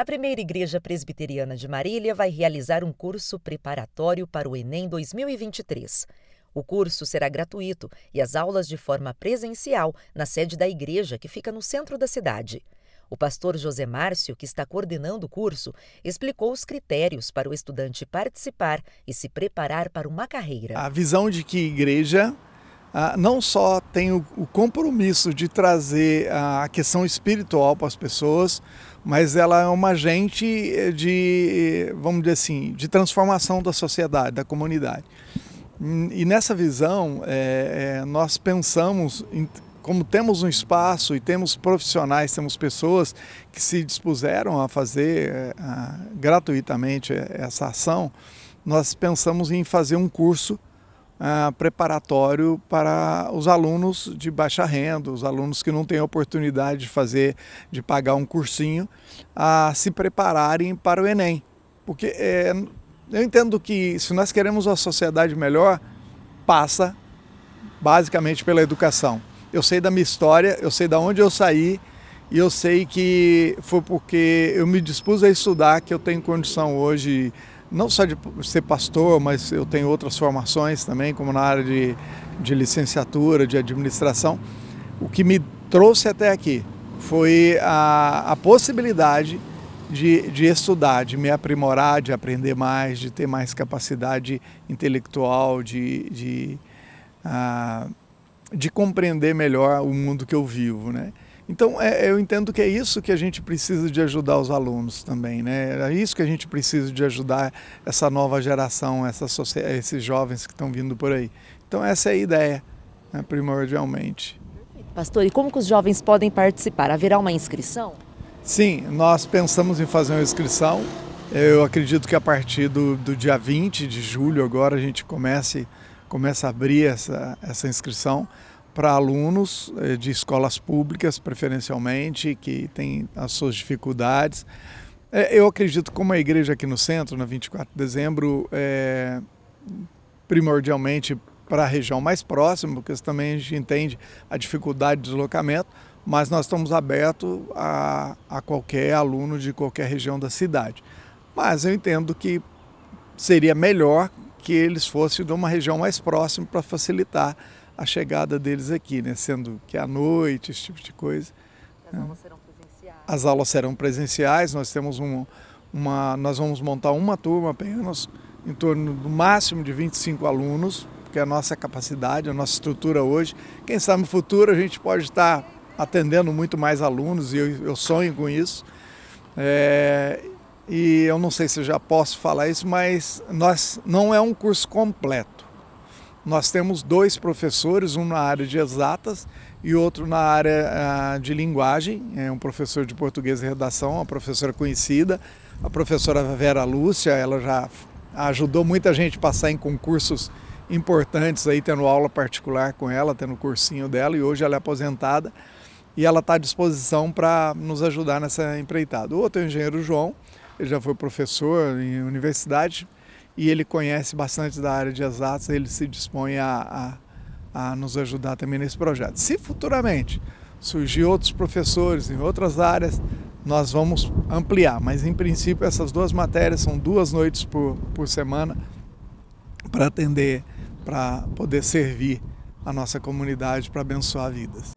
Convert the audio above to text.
A primeira Igreja Presbiteriana de Marília vai realizar um curso preparatório para o Enem 2023. O curso será gratuito e as aulas de forma presencial na sede da igreja, que fica no centro da cidade. O pastor José Márcio, que está coordenando o curso, explicou os critérios para o estudante participar e se preparar para uma carreira. A visão de que igreja ah, não só tem o, o compromisso de trazer a, a questão espiritual para as pessoas, mas ela é uma agente eh, de, vamos dizer assim, de transformação da sociedade, da comunidade. Hum, e nessa visão, é, nós pensamos, em, como temos um espaço e temos profissionais, temos pessoas que se dispuseram a fazer a, gratuitamente essa ação, nós pensamos em fazer um curso ah, preparatório para os alunos de baixa renda, os alunos que não têm oportunidade de fazer, de pagar um cursinho, a se prepararem para o Enem. Porque é, eu entendo que se nós queremos uma sociedade melhor, passa basicamente pela educação. Eu sei da minha história, eu sei da onde eu saí e eu sei que foi porque eu me dispus a estudar que eu tenho condição hoje não só de ser pastor, mas eu tenho outras formações também, como na área de, de licenciatura, de administração. O que me trouxe até aqui foi a, a possibilidade de, de estudar, de me aprimorar, de aprender mais, de ter mais capacidade intelectual, de, de, uh, de compreender melhor o mundo que eu vivo, né? Então, é, eu entendo que é isso que a gente precisa de ajudar os alunos também, né? É isso que a gente precisa de ajudar essa nova geração, essa, esses jovens que estão vindo por aí. Então, essa é a ideia, né, primordialmente. Pastor, e como que os jovens podem participar? Haverá uma inscrição? Sim, nós pensamos em fazer uma inscrição. Eu acredito que a partir do, do dia 20 de julho agora a gente comece, comece a abrir essa, essa inscrição para alunos eh, de escolas públicas, preferencialmente, que têm as suas dificuldades. É, eu acredito como a igreja aqui no centro, na 24 de dezembro, é primordialmente para a região mais próxima, porque também a gente entende a dificuldade de deslocamento, mas nós estamos abertos a, a qualquer aluno de qualquer região da cidade. Mas eu entendo que seria melhor que eles fossem de uma região mais próxima para facilitar a chegada deles aqui, né? Sendo que é à noite, esse tipo de coisa. As aulas serão presenciais. As aulas serão presenciais, nós temos um, uma. Nós vamos montar uma turma apenas, em torno do máximo de 25 alunos, porque é a nossa capacidade, a nossa estrutura hoje. Quem sabe no futuro a gente pode estar atendendo muito mais alunos e eu, eu sonho com isso. É, e eu não sei se eu já posso falar isso, mas nós não é um curso completo. Nós temos dois professores, um na área de exatas e outro na área ah, de linguagem, é um professor de português e redação, uma professora conhecida, a professora Vera Lúcia, ela já ajudou muita gente a passar em concursos importantes aí, tendo aula particular com ela, tendo cursinho dela, e hoje ela é aposentada e ela está à disposição para nos ajudar nessa empreitada. O outro é o engenheiro João, ele já foi professor em universidade, e ele conhece bastante da área de exatas, ele se dispõe a, a, a nos ajudar também nesse projeto. Se futuramente surgir outros professores em outras áreas, nós vamos ampliar, mas em princípio essas duas matérias são duas noites por, por semana para atender, para poder servir a nossa comunidade, para abençoar vidas.